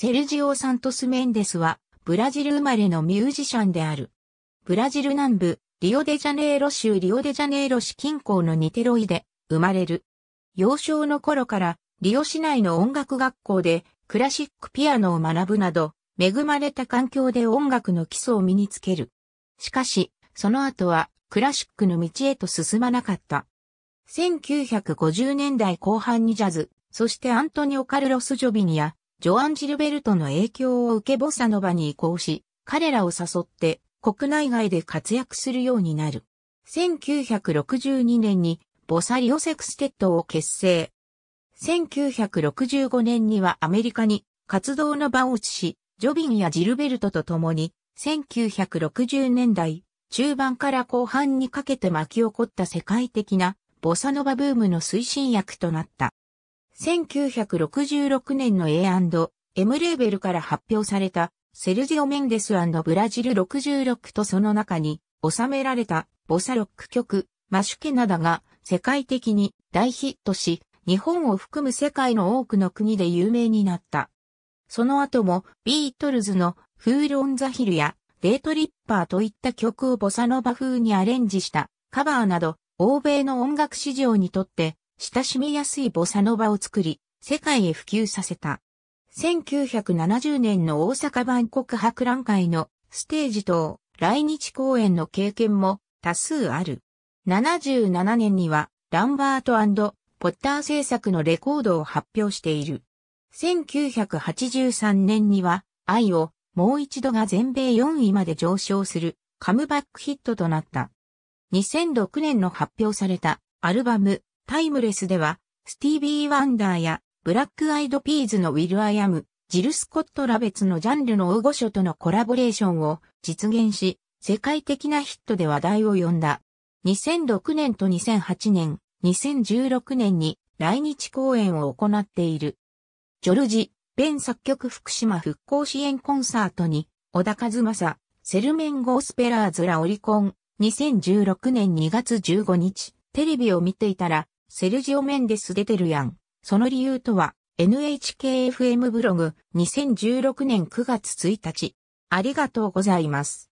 セルジオ・サントス・メンデスは、ブラジル生まれのミュージシャンである。ブラジル南部、リオデジャネイロ州リオデジャネイロ市近郊のニテロイで生まれる。幼少の頃からリオ市内の音楽学校でクラシックピアノを学ぶなど恵まれた環境で音楽の基礎を身につける。しかし、その後はクラシックの道へと進まなかった。1950年代後半にジャズ、そしてアントニオ・カルロス・ジョビニア、ジョアン・ジルベルトの影響を受けボサノバに移行し、彼らを誘って国内外で活躍するようになる。1962年にボサリオセクステッドを結成。1965年にはアメリカに活動の場を移し、ジョビンやジルベルトと共に1960年代中盤から後半にかけて巻き起こった世界的なボサノバブームの推進役となった。1966年の A&M レーベルから発表されたセルジオ・メンデスブラジル66とその中に収められたボサロック曲マシュケナダが世界的に大ヒットし、日本を含む世界の多くの国で有名になった。その後もビートルズのフール・オン・ザ・ヒルやデートリッパーといった曲をボサノバ風にアレンジしたカバーなど欧米の音楽市場にとって親しみやすいボサノバを作り、世界へ普及させた。1970年の大阪万国博覧会のステージ等来日公演の経験も多数ある。77年にはランバートポッター制作のレコードを発表している。1983年には愛をもう一度が全米4位まで上昇するカムバックヒットとなった。2006年の発表されたアルバムタイムレスでは、スティービー・ワンダーや、ブラック・アイド・ピーズのウィル・アイアム、ジル・スコット・ラベツのジャンルの大御所とのコラボレーションを実現し、世界的なヒットで話題を呼んだ。2006年と2008年、2016年に来日公演を行っている。ジョルジ、ベン作曲福島復興支援コンサートに、小田和正、セルメンゴースペラーズラオリコン、2016年2月15日、テレビを見ていたら、セルジオ・メンデス・出てるやん。その理由とは、NHKFM ブログ2016年9月1日。ありがとうございます。